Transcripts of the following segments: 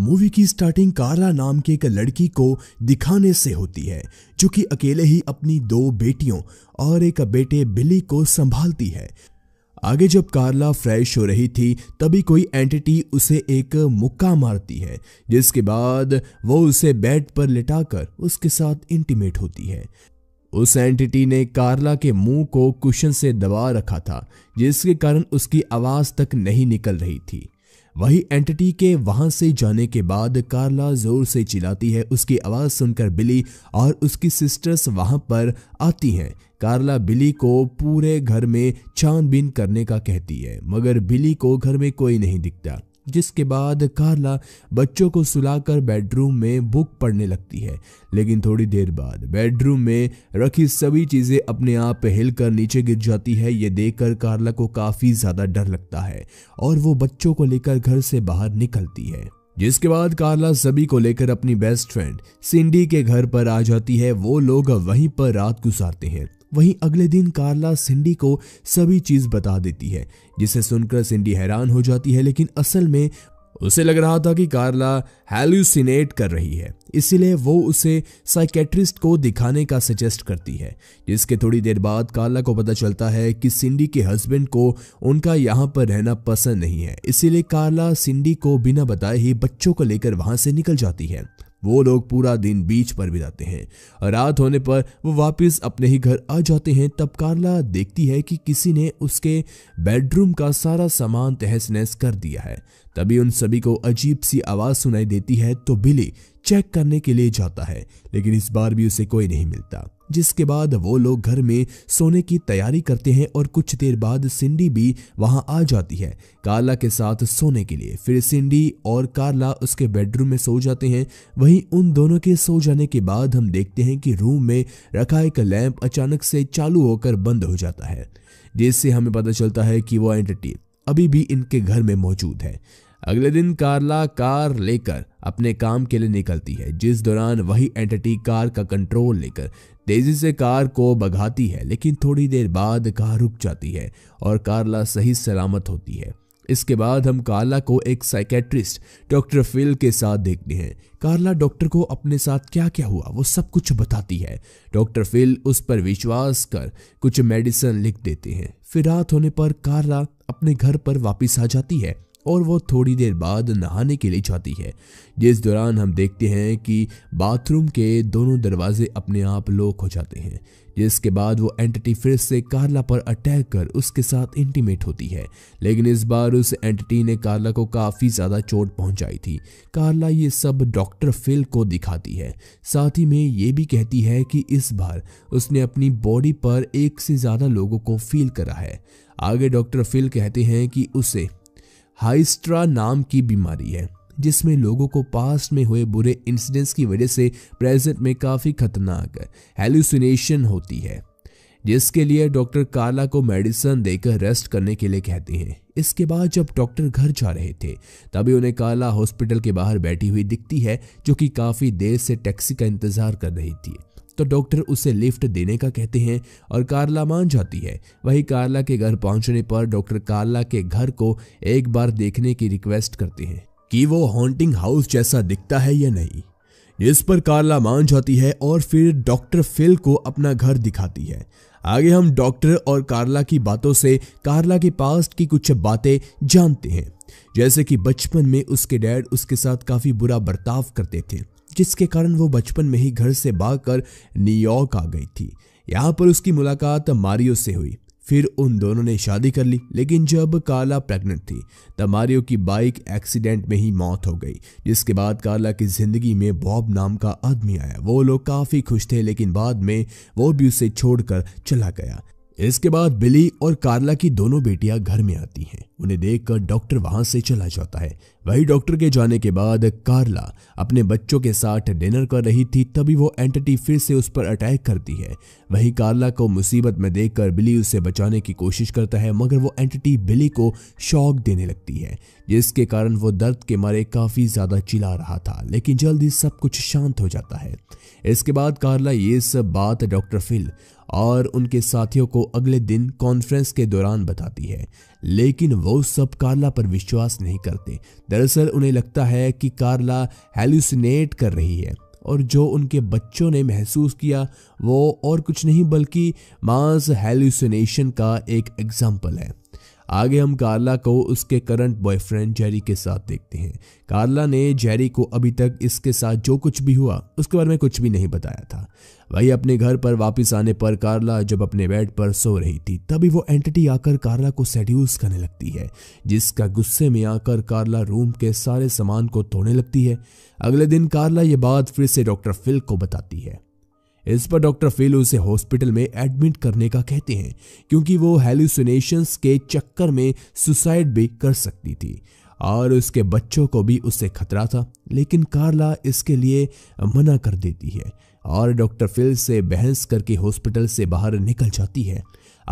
movie की starting कारा नाम के एक लड़की को दिखाने से होती है जो कि अकेले ही अपनी दो बेटियों और एक बेटे बिली को संभालती है आगे जब कारला फ्रेश हो रही थी तभी कोई एंटिटी उसे एक मुक्का मारती है जिसके बाद वो उसे बेड पर लिटाकर उसके साथ इंटीमेट होती है उस एंटिटी ने कारला के मुंह को कुशन से दबा रखा था जिसके कारण उसकी आवाज़ तक नहीं निकल रही थी वही एंटिटी के वहां से जाने के बाद कार्ला जोर से चिल्लाती है उसकी आवाज सुनकर बिली और उसकी सिस्टर्स वहां पर आती हैं कार्ला बिली को पूरे घर में छानबीन करने का कहती है मगर बिली को घर में कोई नहीं दिखता जिसके बाद कार्ला बच्चों को सुलाकर बेडरूम में बुक पढ़ने लगती है लेकिन थोड़ी देर बाद बेडरूम में रखी सभी चीज़ें अपने आप हिलकर नीचे गिर जाती है ये देखकर कार्ला को काफ़ी ज़्यादा डर लगता है और वो बच्चों को लेकर घर से बाहर निकलती है जिसके बाद कार्ला सभी को लेकर अपनी बेस्ट फ्रेंड सिंडी के घर पर आ जाती है वो लोग वहीं पर रात गुजारते हैं वहीं अगले दिन कार्ला सिंडी को सभी चीज बता देती है जिसे सुनकर सिंडी हैरान हो जाती है लेकिन असल में उसे लग रहा था कि कार्ला हेल्यूसिनेट कर रही है इसीलिए वो उसे साइकेट्रिस्ट को दिखाने का सजेस्ट करती है जिसके थोड़ी देर बाद कार्ला को पता चलता है कि सिंडी के हस्बैंड को उनका यहाँ पर रहना पसंद नहीं है इसीलिए कार्ला सिंडी को बिना बताए ही बच्चों को लेकर वहां से निकल जाती है वो लोग पूरा दिन बीच पर बिताते हैं रात होने पर वो वापस अपने ही घर आ जाते हैं तब कार्ला देखती है कि किसी ने उसके बेडरूम का सारा सामान तहस नहस कर दिया है तभी उन सभी को अजीब सी आवाज सुनाई देती है तो बिली चेक करने के लिए जाता है लेकिन इस बार भी उसे कोई नहीं मिलता जिसके बाद वो लोग घर में सोने की तैयारी करते हैं और कुछ देर बाद सिंडी भी वहां आ जाती है कार्ला के साथ सोने के लिए फिर सिंडी और कार्ला उसके बेडरूम में सो जाते हैं वहीं उन दोनों के सो जाने के बाद हम देखते हैं कि रूम में रखा एक लैंप अचानक से चालू होकर बंद हो जाता है जिससे हमें पता चलता है कि वो एंटिटी अभी भी इनके घर में मौजूद है अगले दिन कार्ला कार लेकर अपने काम के लिए निकलती है जिस दौरान वही एंटिटी कार का कंट्रोल लेकर तेजी से कार को बघाती है लेकिन थोड़ी देर बाद कार रुक जाती है और कार्ला सही सलामत होती है इसके बाद हम कार्ला को एक साइकेट्रिस्ट डॉक्टर फिल के साथ देखते हैं कार्ला डॉक्टर को अपने साथ क्या क्या हुआ वो सब कुछ बताती है डॉक्टर फिल उस पर विश्वास कर कुछ मेडिसिन लिख देते हैं फिर रात होने पर कार्ला अपने घर पर वापस आ जाती है और वो थोड़ी देर बाद नहाने के लिए जाती है जिस दौरान हम देखते हैं कि बाथरूम के दोनों दरवाजे अपने आप लॉक हो जाते हैं जिसके बाद वो एंटिटी फिर से कार्ला पर अटैक कर उसके साथ इंटीमेट होती है लेकिन इस बार उस एंटिटी ने कार्ला को काफ़ी ज़्यादा चोट पहुंचाई थी कार्ला ये सब डॉक्टर फिल को दिखाती है साथ ही में ये भी कहती है कि इस बार उसने अपनी बॉडी पर एक से ज़्यादा लोगों को फील करा है आगे डॉक्टर फिल कहते हैं कि उसे हाइस्ट्रा नाम की बीमारी है जिसमें लोगों को पास्ट में हुए बुरे इंसिडेंट्स की वजह से प्रेजेंट में काफ़ी खतरनाक हेलुसिनेशन होती है जिसके लिए डॉक्टर कार्ला को मेडिसिन देकर रेस्ट करने के लिए कहते हैं इसके बाद जब डॉक्टर घर जा रहे थे तभी उन्हें कार्ला हॉस्पिटल के बाहर बैठी हुई दिखती है जो कि काफ़ी देर से टैक्सी का इंतज़ार कर रही थी तो डॉक्टर उसे लिफ्ट देने का कहते हैं और कार्ला मान जाती है वहीं कार्ला के घर पहुंचने पर डॉक्टर कार्ला के घर को एक बार देखने की रिक्वेस्ट करते हैं कि वो हॉन्टिंग हाउस जैसा दिखता है या नहीं इस पर कार्ला मान जाती है और फिर डॉक्टर फिल को अपना घर दिखाती है आगे हम डॉक्टर और कार्ला की बातों से कार्ला के पास्ट की कुछ बातें जानते हैं जैसे कि बचपन में उसके डैड उसके साथ काफ़ी बुरा बर्ताव करते थे जिसके कारण वो बचपन में ही घर से भागकर न्यूयॉर्क आ गई थी यहाँ पर उसकी मुलाकात मारियो से हुई फिर उन दोनों ने शादी कर ली लेकिन जब काला प्रेग्नेंट थी तब मारियो की बाइक एक्सीडेंट में ही मौत हो गई जिसके बाद काला की जिंदगी में बॉब नाम का आदमी आया वो लोग काफी खुश थे लेकिन बाद में वो भी उसे छोड़कर चला गया इसके बाद बिली और कार्ला की दोनों बेटियां घर में आती हैं उन्हें देखकर डॉक्टर वहां से चला जाता है वही डॉक्टर के जाने के बाद कार्ला अपने बच्चों के साथ डिनर कर रही थी तभी वो एंटिटी फिर से उस पर अटैक करती है वहीं कार्ला को मुसीबत में देखकर बिली उसे बचाने की कोशिश करता है मगर वो एंटिटी बिली को शॉक देने लगती है जिसके कारण वो दर्द के मारे काफ़ी ज़्यादा चिल्ला रहा था लेकिन जल्द ही सब कुछ शांत हो जाता है इसके बाद कार्ला ये सब बात डॉक्टर फिल और उनके साथियों को अगले दिन कॉन्फ्रेंस के दौरान बताती है लेकिन वो सब कार्ला पर विश्वास नहीं करते दरअसल उन्हें लगता है कि कार्ला हेलुसिनेट कर रही है और जो उनके बच्चों ने महसूस किया वो और कुछ नहीं बल्कि मांस हेल्यूसिनेशन का एक एग्जाम्पल है आगे हम कार्ला को उसके करंट बॉयफ्रेंड जेरी के साथ देखते हैं कार्ला ने जेरी को अभी तक इसके साथ जो कुछ भी हुआ उसके बारे में कुछ भी नहीं बताया था वही अपने घर पर वापस आने पर कार्ला जब अपने बेड पर सो रही थी तभी वो एंटिटी आकर कार्ला को सेड्यूस करने लगती है जिसका गुस्से में आकर कार्ला रूम के सारे सामान को तोड़ने लगती है अगले दिन कार्ला ये बात फिर से डॉक्टर फिल को बताती है इस पर डॉक्टर फिल उसे हॉस्पिटल में एडमिट करने का कहते हैं क्योंकि वो हेलुसिनेशंस के चक्कर में सुसाइड भी कर सकती थी और उसके बच्चों को भी उससे खतरा था लेकिन कार्ला इसके लिए मना कर देती है और डॉक्टर फिल से बहस करके हॉस्पिटल से बाहर निकल जाती है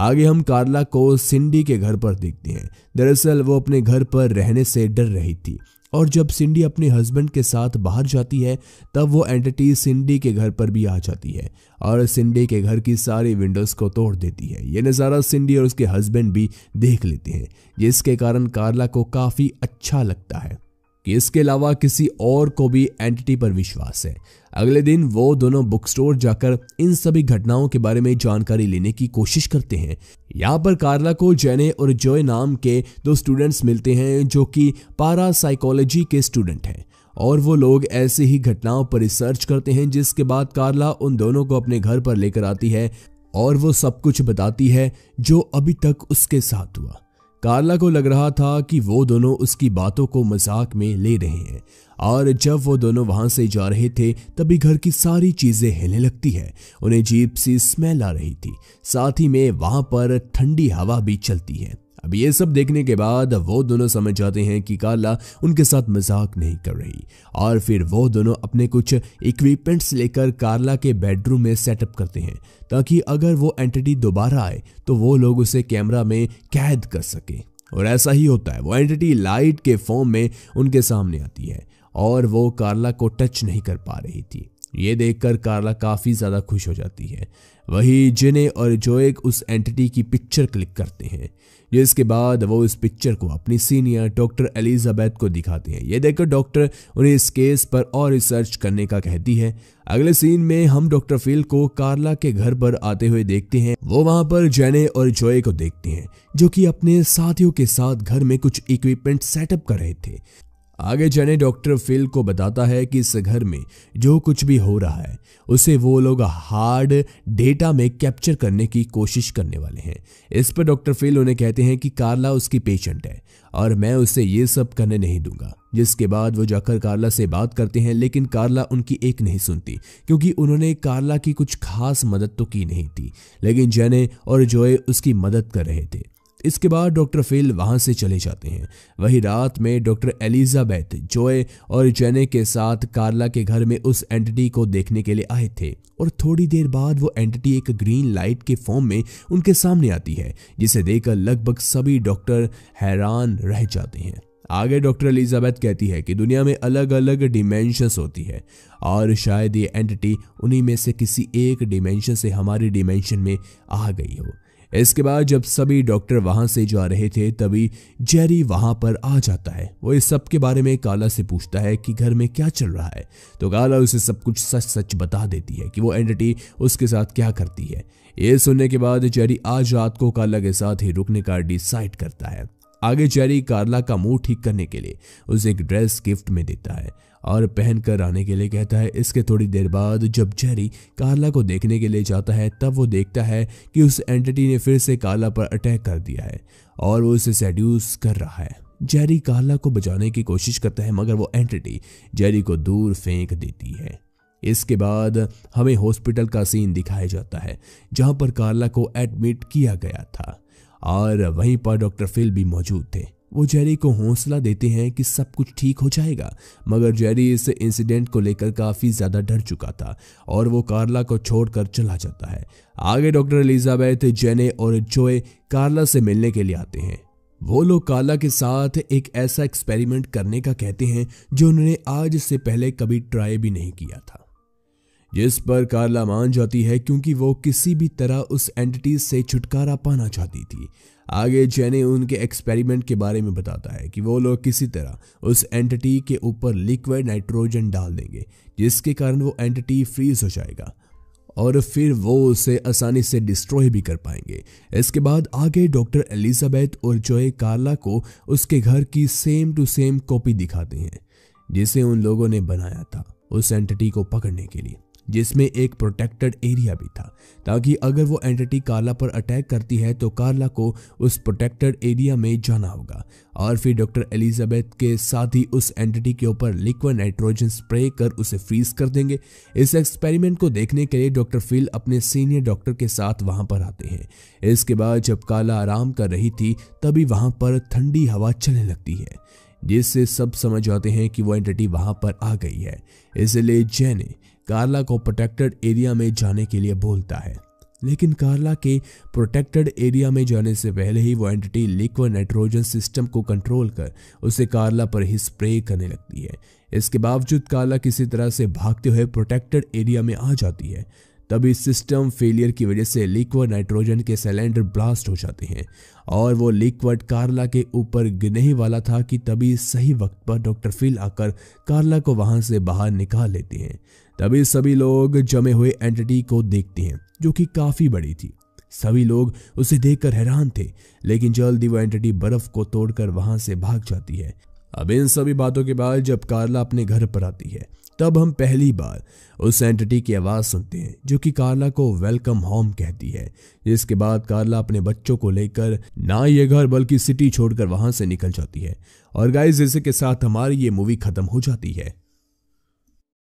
आगे हम कार्ला को सिंडी के घर पर देखते हैं दरअसल वो अपने घर पर रहने से डर रही थी और जब सिंडी अपने हस्बैंड के साथ बाहर जाती है तब वो एंटिटी सिंडी के घर पर भी आ जाती है और सिंडी के घर की सारी विंडोज को तोड़ देती है ये नज़ारा सिंडी और उसके हस्बैंड भी देख लेते हैं जिसके कारण कार्ला को काफ़ी अच्छा लगता है कि इसके अलावा किसी और को भी एंटिटी पर विश्वास है अगले दिन वो दोनों बुक स्टोर जाकर इन सभी घटनाओं के बारे में जानकारी लेने की कोशिश करते हैं यहाँ पर कार्ला को जैने और जोय नाम के दो स्टूडेंट्स मिलते हैं जो कि पारा साइकोलॉजी के स्टूडेंट हैं और वो लोग ऐसे ही घटनाओं पर रिसर्च करते हैं जिसके बाद कार्ला उन दोनों को अपने घर पर लेकर आती है और वो सब कुछ बताती है जो अभी तक उसके साथ हुआ कार्ला को लग रहा था कि वो दोनों उसकी बातों को मजाक में ले रहे हैं और जब वो दोनों वहां से जा रहे थे तभी घर की सारी चीजें हिलने लगती है उन्हें जीप सी स्मेल आ रही थी साथ ही में वहां पर ठंडी हवा भी चलती है अब ये सब देखने के बाद वो दोनों समझ जाते हैं कि कार्ला उनके साथ मजाक नहीं कर रही और फिर वो दोनों अपने कुछ इक्विपमेंट्स लेकर कार्ला के बेडरूम में सेटअप करते हैं ताकि अगर वो एंटिटी दोबारा आए तो वो लोग उसे कैमरा में कैद कर सके और ऐसा ही होता है वो एंटिटी लाइट के फॉर्म में उनके सामने आती है और वो कार्ला को टच नहीं कर पा रही थी ये देखकर कार्ला काफ़ी ज़्यादा खुश हो जाती है वही जिने और जोएक उस एंटिटी की पिक्चर क्लिक करते हैं जिसके बाद वो इस पिक्चर को अपनी सीनियर डॉक्टर एलिजाबैथ को दिखाते हैं ये देखकर डॉक्टर उन्हें इस केस पर और रिसर्च करने का कहती है अगले सीन में हम डॉक्टर फील को कार्ला के घर पर आते हुए देखते हैं वो वहां पर जेने और जोए को देखते हैं जो कि अपने साथियों के साथ घर में कुछ इक्विपमेंट सेटअप कर रहे थे आगे जाने डॉक्टर फिल को बताता है कि इस घर में जो कुछ भी हो रहा है उसे वो लोग हार्ड डेटा में कैप्चर करने की कोशिश करने वाले हैं इस पर डॉक्टर फिल उन्हें कहते हैं कि कार्ला उसकी पेशेंट है और मैं उसे ये सब करने नहीं दूंगा जिसके बाद वो जाकर कार्ला से बात करते हैं लेकिन कार्ला उनकी एक नहीं सुनती क्योंकि उन्होंने कार्ला की कुछ खास मदद तो की नहीं थी लेकिन जैने और जोए उसकी मदद कर रहे थे इसके बाद डॉक्टर फेल वहां से चले जाते हैं वही रात में डॉक्टर एलिजाबेथ जोए और जेने के साथ कार्ला के घर में उस एंटिटी को देखने के लिए आए थे और थोड़ी देर बाद वो एंटिटी एक ग्रीन लाइट के फॉर्म में उनके सामने आती है जिसे देखकर लगभग सभी डॉक्टर हैरान रह जाते हैं आगे डॉक्टर एलिजाबेथ कहती है कि दुनिया में अलग अलग डिमेंशंस होती है और शायद ये एंटिटी उन्हीं में से किसी एक डिमेंशन से हमारी डिमेंशन में आ गई हो इसके बाद जब सभी डॉक्टर वहां से जा रहे थे तभी जेरी वहां पर आ जाता है वो इस सब के बारे में काला से पूछता है कि घर में क्या चल रहा है तो काला उसे सब कुछ सच सच बता देती है कि वो एंटिटी उसके साथ क्या करती है ये सुनने के बाद जेरी आज रात को काला के साथ ही रुकने का डिसाइड करता है आगे जेरी कार्ला का मुंह ठीक करने के लिए उसे एक ड्रेस गिफ्ट में देता है और पहन कर आने के लिए कहता है इसके थोड़ी देर बाद जब जेरी कार्ला को देखने के लिए जाता है तब वो देखता है कि उस एंटिटी ने फिर से कार्ला पर अटैक कर दिया है और वो उसे सेड्यूस कर रहा है जेरी कार्ला को बचाने की कोशिश करता है मगर वो एंटिटी जेरी को दूर फेंक देती है इसके बाद हमें हॉस्पिटल का सीन दिखाया जाता है जहां पर कार्ला को एडमिट किया गया था और वहीं पर डॉक्टर फिल भी मौजूद थे वो जेरी को हौसला देते हैं कि सब कुछ ठीक हो जाएगा मगर जेरी इस इंसिडेंट को लेकर काफ़ी ज़्यादा डर चुका था और वो कार्ला को छोड़कर चला जाता है आगे डॉक्टर एलिजाबेथ जेने और जोए कार्ला से मिलने के लिए आते हैं वो लोग कार्ला के साथ एक ऐसा एक्सपेरिमेंट करने का कहते हैं जो उन्होंने आज से पहले कभी ट्राई भी नहीं किया था जिस पर कार्ला मान जाती है क्योंकि वो किसी भी तरह उस एंटिटी से छुटकारा पाना चाहती थी आगे जेनी उनके एक्सपेरिमेंट के बारे में बताता है कि वो लोग किसी तरह उस एंटिटी के ऊपर लिक्विड नाइट्रोजन डाल देंगे जिसके कारण वो एंटिटी फ्रीज हो जाएगा और फिर वो उसे आसानी से डिस्ट्रॉय भी कर पाएंगे इसके बाद आगे डॉक्टर एलिजाबेथ और जोए कार्ला को उसके घर की सेम टू सेम कॉपी दिखाते हैं जिसे उन लोगों ने बनाया था उस एंटिटी को पकड़ने के लिए जिसमें एक प्रोटेक्टेड एरिया भी था ताकि अगर वो एंटिटी कार्ला पर अटैक करती है तो कार्ला को उस प्रोटेक्टेड एरिया में जाना होगा और फिर डॉक्टर एलिजाबेथ के साथ ही उस एंटिटी के ऊपर लिक्विड नाइट्रोजन स्प्रे कर उसे फ्रीज कर देंगे इस एक्सपेरिमेंट को देखने के लिए डॉक्टर फील अपने सीनियर डॉक्टर के साथ वहां पर आते हैं इसके बाद जब काला आराम कर रही थी तभी वहां पर ठंडी हवा चलने लगती है जिससे सब समझ जाते हैं कि वो एंटिटी वहां पर आ गई है इसलिए जैन कार्ला को प्रोटेक्टेड एरिया में जाने के लिए बोलता है लेकिन कार्ला के प्रोटेक्टेड एरिया में जाने से पहले ही वो एंटिटी लिक्विड नाइट्रोजन सिस्टम को कंट्रोल कर उसे कार्ला पर ही स्प्रे करने लगती है इसके बावजूद कार्ला किसी तरह से भागते हुए प्रोटेक्टेड एरिया में आ जाती है तभी सिस्टम फेलियर की वजह से लिक्विड नाइट्रोजन के सिलेंडर ब्लास्ट हो जाते हैं और वो लिक्विड कार्ला के ऊपर गिरने ही वाला था कि तभी सही वक्त पर डॉक्टर फिल आकर कार्ला को वहां से बाहर निकाल लेते हैं तभी सभी लोग जमे हुए एंटिटी को देखते हैं जो कि काफ़ी बड़ी थी सभी लोग उसे देखकर हैरान थे लेकिन जल्दी वो एंटिटी बर्फ को तोड़कर वहां से भाग जाती है अब इन सभी बातों के बाद जब कार्ला अपने घर पर आती है तब हम पहली बार उस एंटिटी की आवाज़ सुनते हैं जो कि कार्ला को वेलकम होम कहती है जिसके बाद कार्ला अपने बच्चों को लेकर ना ये घर बल्कि सिटी छोड़कर वहां से निकल जाती है और गाइस इसी के साथ हमारी ये मूवी खत्म हो जाती है